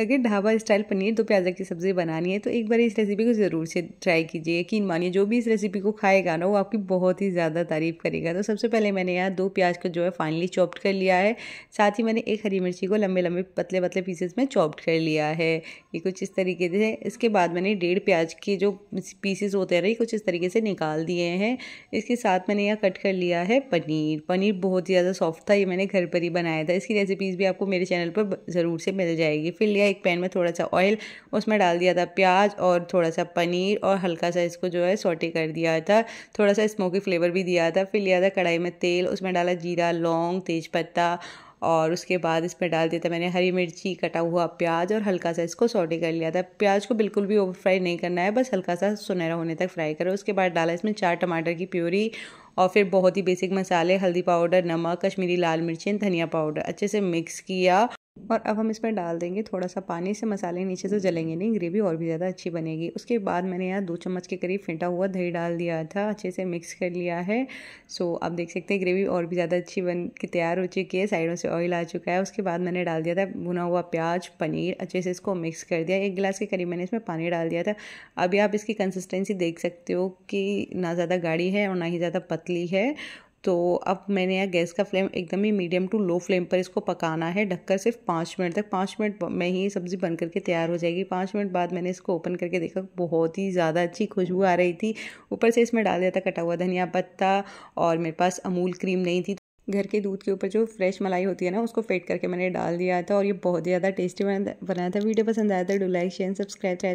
अगर ढाबा स्टाइल पनीर दो प्याजा की सब्ज़ी बनानी है तो एक बार इस रेसिपी को ज़रूर से ट्राई कीजिए यकीन मानिए जो भी इस रेसिपी को खाएगा ना वो आपकी बहुत ही ज़्यादा तारीफ़ करेगा तो सबसे पहले मैंने यहाँ दो प्याज को जो है फाइनली चॉप्ड कर लिया है साथ ही मैंने एक हरी मिर्ची को लंबे लंबे पतले पतले पीसेस में चॉप्ड कर लिया है ये कुछ इस तरीके से इसके बाद मैंने डेढ़ प्याज के जो पीसेस होते रहे कुछ इस तरीके से निकाल दिए हैं इसके साथ मैंने यहाँ कट कर लिया है पनीर पनीर बहुत ही ज़्यादा सॉफ्ट था ये मैंने घर पर ही बनाया था इसकी रेसिपीज़ भी आपको मेरे चैनल पर ज़रूर से मिल जाएगी फिर लिया एक पैन में थोड़ा सा ऑयल उसमें डाल दिया था प्याज और थोड़ा सा पनीर और हल्का सा इसको जो है सोटे कर दिया था थोड़ा सा स्मोकी फ्लेवर भी दिया था फिर लिया था कढ़ाई में तेल उसमें डाला जीरा लौंग तेज और उसके बाद इसमें डाल दिया था मैंने हरी मिर्ची कटा हुआ प्याज और हल्का सा इसको सोटे कर लिया था प्याज को बिल्कुल भी ओवर फ्राई नहीं करना है बस हल्का सा सुनहरा होने तक फ्राई करो उसके बाद डाला इसमें चार टमाटर की प्यूरी और फिर बहुत ही बेसिक मसाले हल्दी पाउडर नमक कश्मीरी लाल मिर्ची धनिया पाउडर अच्छे से मिक्स किया और अब हम इसमें डाल देंगे थोड़ा सा पानी से मसाले नीचे से जलेंगे नहीं ग्रेवी और भी ज़्यादा अच्छी बनेगी उसके बाद मैंने यहाँ दो चम्मच के करीब फेंटा हुआ दही डाल दिया था अच्छे से मिक्स कर लिया है सो आप देख सकते हैं ग्रेवी और भी ज़्यादा अच्छी बन के तैयार हो चुकी है साइडों से ऑयल आ चुका है उसके बाद मैंने डाल दिया था भुना हुआ प्याज पनीर अच्छे से इसको मिक्स कर दिया एक गिलास के करीब मैंने इसमें पानी डाल दिया था अभी आप इसकी कंसिस्टेंसी देख सकते हो कि ना ज़्यादा गाढ़ी है और ना ही ज़्यादा पतली है तो अब मैंने यहाँ गैस का फ्लेम एकदम ही मीडियम टू लो फ्लेम पर इसको पकाना है ढककर सिर्फ पाँच मिनट तक पाँच मिनट में ही सब्ज़ी बन करके तैयार हो जाएगी पाँच मिनट बाद मैंने इसको ओपन करके देखा बहुत ही ज़्यादा अच्छी खुशबू आ रही थी ऊपर से इसमें डाल दिया था कटा हुआ धनिया पत्ता और मेरे पास अमूल क्रीम नहीं थी घर के दूध के ऊपर जो फ्रेश मलाई होती है ना उसको फेट करके मैंने डाल दिया था और ये बहुत ही ज़्यादा टेस्टी बना था वीडियो पसंद आया था तो डू लाइक शेयर सब्सक्राइब